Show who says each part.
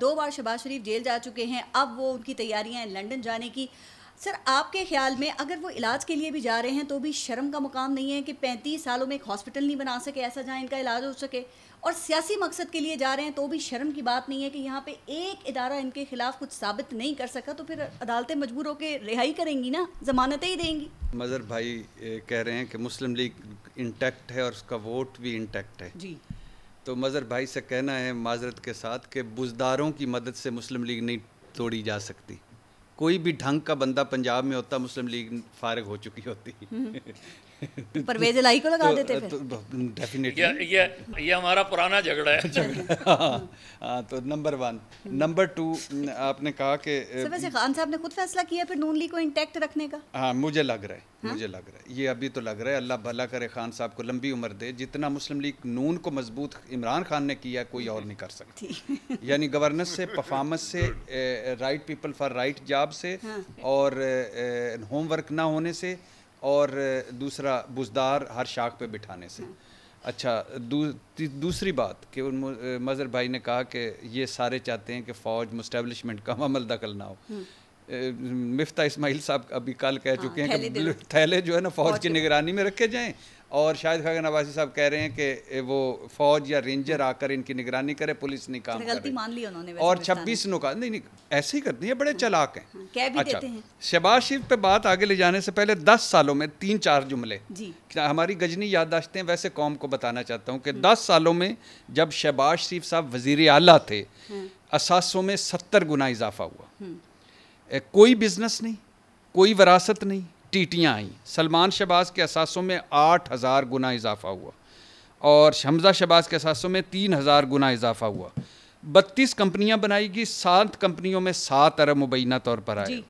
Speaker 1: दो बार शबाज शरीफ जेल जा चुके हैं अब वो उनकी तैयारियां हैं लंदन जाने की सर आपके ख्याल में अगर वो इलाज के लिए भी जा रहे हैं तो भी शर्म का मुकाम नहीं है कि पैंतीस सालों में एक हॉस्पिटल नहीं बना सके ऐसा जहाँ इनका इलाज हो सके और सियासी मकसद के लिए जा रहे हैं तो भी शर्म की बात नहीं है कि यहाँ पे एक इदारा इनके खिलाफ कुछ साबित नहीं कर सका तो फिर अदालतें मजबूर होकर रिहाई करेंगी ना जमानतें ही देंगी
Speaker 2: मज़र भाई कह रहे हैं कि मुस्लिम लीग इंटैक्ट है और उसका वोट भी इंटैक्ट है जी तो मज़र भाई से कहना है माजरत के साथ कि बुजदारों की मदद से मुस्लिम लीग नहीं तोड़ी जा सकती कोई भी ढंग का बंदा पंजाब में होता मुस्लिम लीग फारग हो चुकी होती हम्म। परवेज लाई को लगा तो, देते तो, तो, डेफिनेटली तो, ये ये ये हमारा पुराना झगड़ा है हाँ, हाँ तो नंबर वन नंबर टू आपने कहा कि वैसे खान
Speaker 1: साहब ने खुद फैसला किया फिर नून लीग को इंटैक्ट रखने का
Speaker 2: हाँ मुझे लग रहा है हा? मुझे लग रहा है ये अभी तो लग रहा है अल्लाह भला करे खान साहब को लंबी उम्र दे जितना मुस्लिम लीग नून को मजबूत इमरान खान ने किया कोई और नहीं कर सकती यानी गवर्नेंस से परफॉर्मेंस से right people for right job से हाँ। और होमवर्क ना होने से और दूसरा बुजदार हर शाख पे बिठाने से अच्छा दू, दूसरी बात कि उन मज़र भाई ने कहा कि ये सारे चाहते हैं कि फ़ौज मुस्टैब्लिशमेंट का अमल दखल ना हो हम्म। मिफ्ता इस्माइल साहब अभी कल कह हाँ, चुके हैं कि थैले जो है ना फौज की निगरानी में रखे जाएं और शायद खागर आबासी साहब कह रहे हैं कि वो फौज या रेंजर हाँ। आकर इनकी निगरानी करे पुलिस नहीं काम गलती मान
Speaker 1: ली उन्होंने और छब्बीस
Speaker 2: नुका नहीं नहीं ऐसे ही करती है बड़े हाँ। चलाक हैं अच्छा शहबाज शरीफ पे बात आगे ले जाने से पहले दस सालों में तीन चार जुमले हमारी गजनी याददाश्तें वैसे कौम को बताना चाहता हूँ कि दस सालों में जब शहबाज शरीफ साहब वजीर अला थे असासों में सत्तर गुना इजाफा हुआ कोई बिजनेस नहीं कोई वरासत नहीं टीटियाँ आईं सलमान शबाज के असासों में आठ हज़ार गुना इजाफा हुआ और शमजा शबाज के असासों में तीन हज़ार गुना इजाफा हुआ बत्तीस कंपनियां गई सात कंपनियों में सात अरब मुबैना तौर पर आए